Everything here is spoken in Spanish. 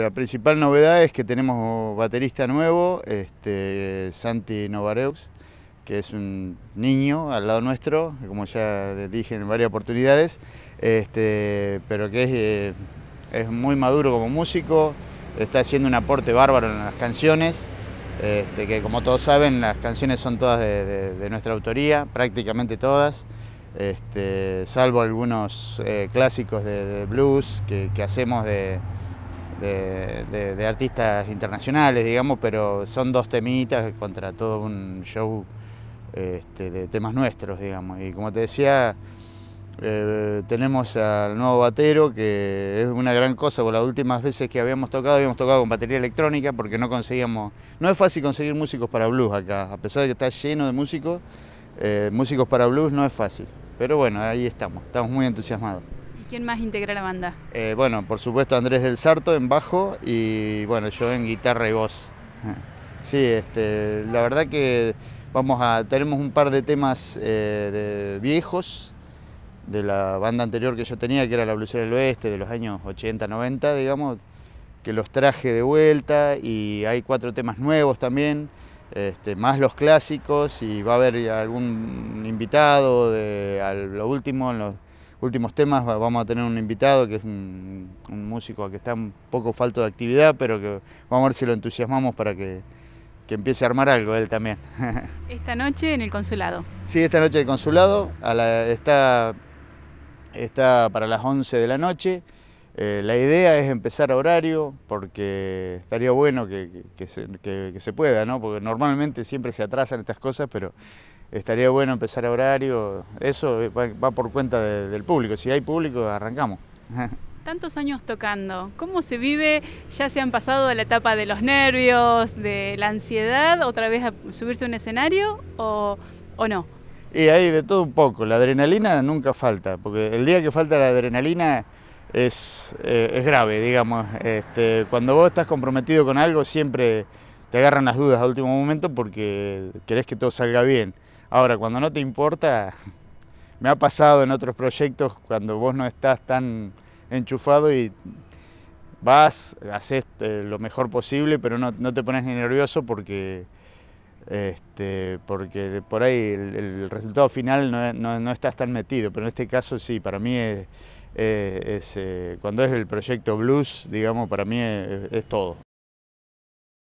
La principal novedad es que tenemos baterista nuevo, este, Santi Novareux, que es un niño al lado nuestro, como ya dije en varias oportunidades, este, pero que eh, es, muy maduro como músico, está haciendo un aporte bárbaro en las canciones, este, que como todos saben las canciones son todas de, nuestra autoría, prácticamente todas. Este, salvo algunos eh, clásicos de, blues que hacemos de, de, artistas internacionales, digamos, pero son dos temitas contra todo un show este, de temas nuestros, digamos. Y como te decía, eh, tenemos al nuevo batero, que es una gran cosa, porque las últimas veces que habíamos tocado, habíamos tocado con batería electrónica, porque no conseguíamos, no es fácil conseguir músicos para blues acá, a pesar de que está lleno de músicos, eh, músicos para blues no es fácil. Pero bueno, ahí estamos, estamos muy entusiasmados. ¿Quién más integra la banda? Eh, bueno, por supuesto Andrés del Sarto en bajo y bueno, yo en guitarra y voz. Sí, este, la verdad que vamos a, tenemos un par de temas eh, viejos de la banda anterior que yo tenía, que era la Blusera del Oeste, de los años 80, 90, digamos, que los traje de vuelta y hay cuatro temas nuevos también, este, más los clásicos y va a haber algún invitado de, a lo último en los últimos temas vamos a tener un invitado que es un, músico que está un poco falto de actividad, pero que vamos a ver si lo entusiasmamos para que, empiece a armar algo él también. Esta noche en el consulado. Sí, esta noche en el consulado, está, está para las 11 de la noche. Eh, la idea es empezar a horario porque estaría bueno que, se, que, se pueda, ¿no? Porque normalmente siempre se atrasan estas cosas, pero estaría bueno empezar a horario. Eso va, por cuenta del público. Si hay público, arrancamos. Tantos años tocando, ¿cómo se vive? Ya se han pasado la etapa de los nervios, de la ansiedad, otra vez a subirse a un escenario o, no? Y ahí de todo un poco. La adrenalina nunca falta, porque el día que falta la adrenalina es, eh, grave, digamos. Este, cuando vos estás comprometido con algo, siempre te agarran las dudas a último momento porque querés que todo salga bien. Ahora, cuando no te importa, me ha pasado en otros proyectos cuando vos no estás tan enchufado y vas, haces eh, lo mejor posible, pero no, te pones ni nervioso porque, este, porque por ahí el, resultado final no, no, estás tan metido. Pero en este caso sí, para mí es, eh, cuando es el proyecto Blues, digamos, para mí es todo.